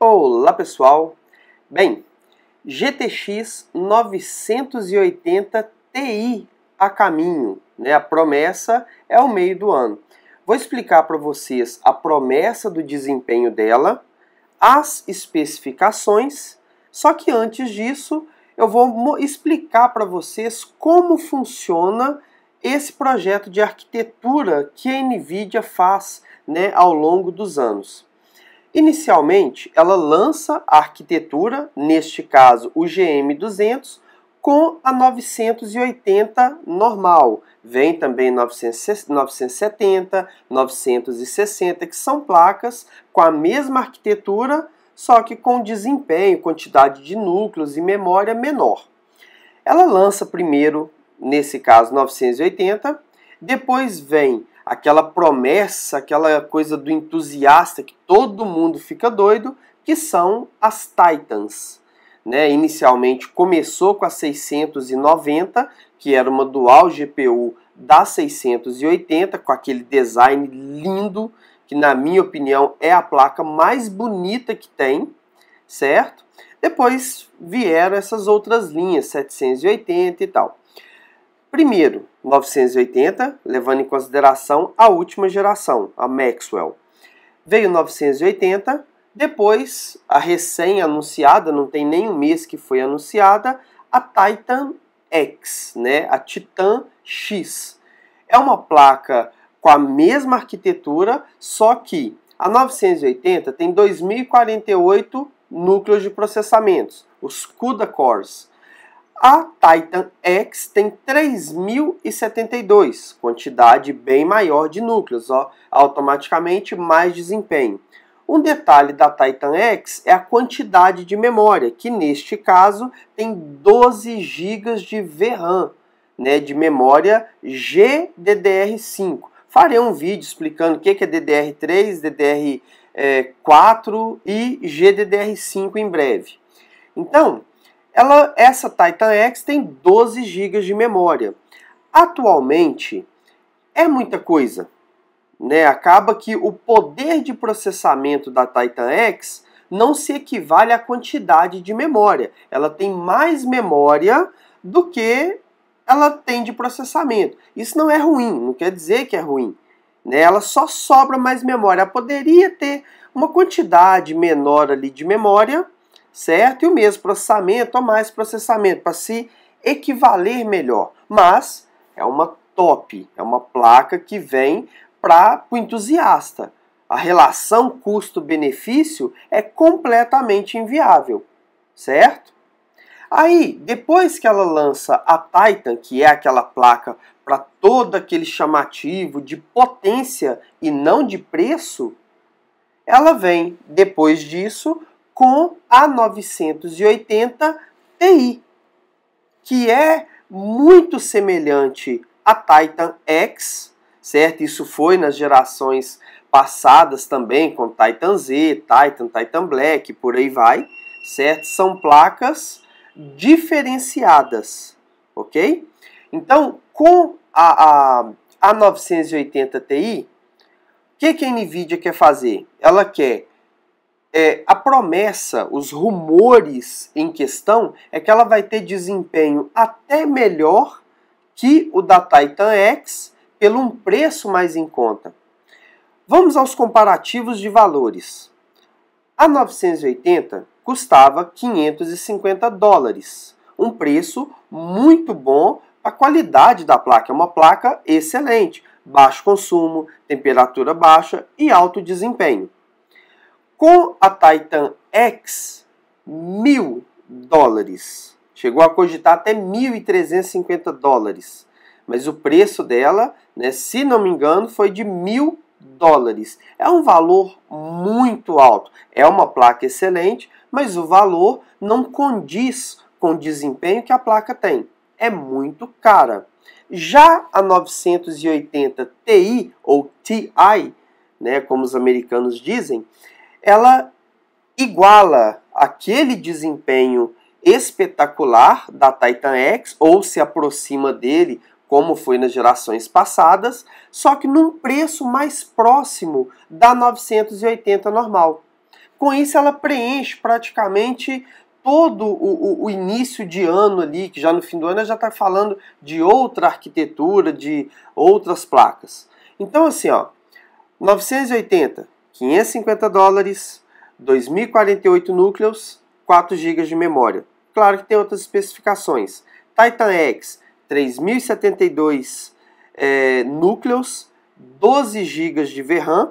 Olá pessoal! Bem, GTX 980 Ti a caminho, né? A promessa é o meio do ano. Vou explicar para vocês a promessa do desempenho dela, as especificações, só que antes disso eu vou explicar para vocês como funciona esse projeto de arquitetura que a NVIDIA faz né, ao longo dos anos. Inicialmente, ela lança a arquitetura, neste caso o GM200, com a 980 normal. Vem também 970, 960, que são placas com a mesma arquitetura, só que com desempenho, quantidade de núcleos e memória menor. Ela lança primeiro, nesse caso, 980, depois vem aquela promessa, aquela coisa do entusiasta que todo mundo fica doido, que são as Titans. Né? Inicialmente começou com a 690, que era uma dual GPU da 680, com aquele design lindo, que na minha opinião é a placa mais bonita que tem, certo? Depois vieram essas outras linhas, 780 e tal. Primeiro, 980, levando em consideração a última geração, a Maxwell. Veio 980, depois a recém-anunciada, não tem nem um mês que foi anunciada, a Titan X, né? a Titan X. É uma placa com a mesma arquitetura, só que a 980 tem 2048 núcleos de processamentos, os CUDA cores. A Titan X tem 3072, quantidade bem maior de núcleos, ó, automaticamente mais desempenho. Um detalhe da Titan X é a quantidade de memória, que neste caso tem 12 GB de VRAM, né, de memória GDDR5. Farei um vídeo explicando o que é DDR3, DDR4 eh, e GDDR5 em breve. Então, ela, essa Titan X tem 12 GB de memória. Atualmente é muita coisa, né? Acaba que o poder de processamento da Titan X não se equivale à quantidade de memória. Ela tem mais memória do que ela tem de processamento. Isso não é ruim, não quer dizer que é ruim. Né? Ela só sobra mais memória. Ela poderia ter uma quantidade menor ali de memória certo? E o mesmo processamento ou mais processamento para se equivaler melhor. Mas é uma top, é uma placa que vem para o entusiasta. A relação custo-benefício é completamente inviável, certo? Aí, depois que ela lança a Titan, que é aquela placa para todo aquele chamativo de potência e não de preço, ela vem, depois disso, com a 980 Ti, que é muito semelhante à Titan X, certo? Isso foi nas gerações passadas também, com Titan Z, Titan, Titan Black, por aí vai, certo? São placas diferenciadas, ok? Então, com a, a, a 980 Ti, o que, que a NVIDIA quer fazer? Ela quer é, a promessa, os rumores em questão, é que ela vai ter desempenho até melhor que o da Titan X, pelo um preço mais em conta. Vamos aos comparativos de valores. A 980 custava 550 dólares, um preço muito bom para a qualidade da placa. É uma placa excelente, baixo consumo, temperatura baixa e alto desempenho. Com a Titan X, mil dólares. Chegou a cogitar até 1.350 dólares. Mas o preço dela, né, se não me engano, foi de mil dólares. É um valor muito alto. É uma placa excelente, mas o valor não condiz com o desempenho que a placa tem. É muito cara. Já a 980 Ti ou Ti, né, como os americanos dizem, ela iguala aquele desempenho espetacular da Titan X ou se aproxima dele, como foi nas gerações passadas, só que num preço mais próximo da 980 normal. Com isso, ela preenche praticamente todo o, o, o início de ano ali, que já no fim do ano já está falando de outra arquitetura, de outras placas. Então, assim, ó, 980 550 dólares, 2048 núcleos, 4 GB de memória. Claro que tem outras especificações. Titan X, 3072 é, núcleos, 12 GB de VRAM,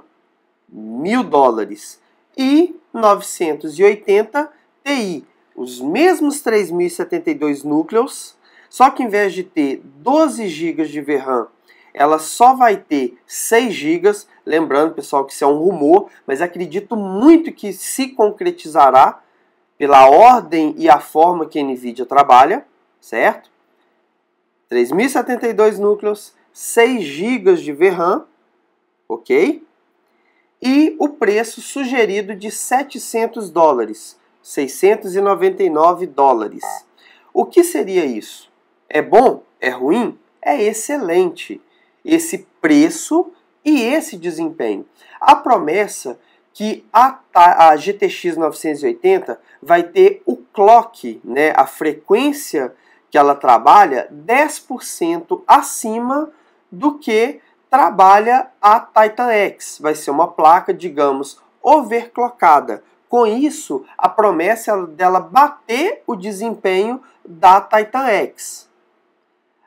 1000 dólares. E 980 Ti, os mesmos 3072 núcleos, só que em vez de ter 12 GB de VRAM ela só vai ter 6 GB, lembrando pessoal que isso é um rumor, mas acredito muito que se concretizará pela ordem e a forma que a Nvidia trabalha, certo? 3072 núcleos, 6 GB de VRAM, OK? E o preço sugerido de 700 dólares, 699 dólares. O que seria isso? É bom? É ruim? É excelente esse preço e esse desempenho. A promessa que a, a, a GTX 980 vai ter o clock, né, a frequência que ela trabalha 10% acima do que trabalha a Titan X. Vai ser uma placa, digamos, overclockada. Com isso, a promessa dela bater o desempenho da Titan X.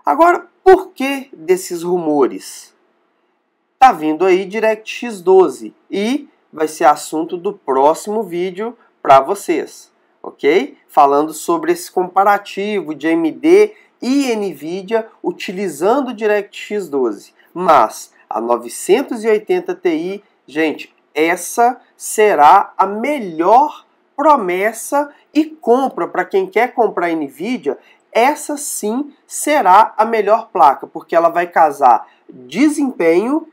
Agora, por que desses rumores? Tá vindo aí DirectX 12 e vai ser assunto do próximo vídeo para vocês, ok? Falando sobre esse comparativo de AMD e NVIDIA utilizando DirectX 12. Mas a 980 Ti, gente, essa será a melhor promessa e compra para quem quer comprar NVIDIA essa sim será a melhor placa, porque ela vai casar desempenho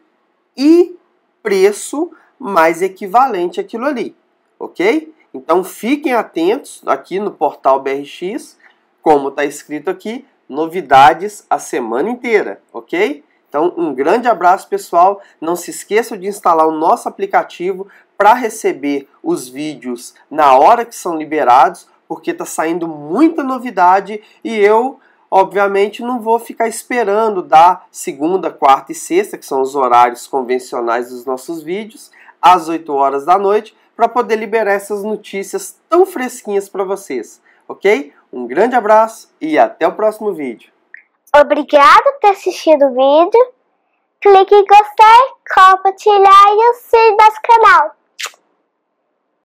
e preço mais equivalente àquilo ali, ok? Então fiquem atentos aqui no portal BRX, como está escrito aqui, novidades a semana inteira, ok? Então, um grande abraço, pessoal. Não se esqueça de instalar o nosso aplicativo para receber os vídeos na hora que são liberados porque está saindo muita novidade e eu, obviamente, não vou ficar esperando da segunda, quarta e sexta, que são os horários convencionais dos nossos vídeos, às 8 horas da noite, para poder liberar essas notícias tão fresquinhas para vocês, ok? Um grande abraço e até o próximo vídeo. Obrigada por ter assistido o vídeo. Clique em gostei, compartilhar e o sininho nosso canal.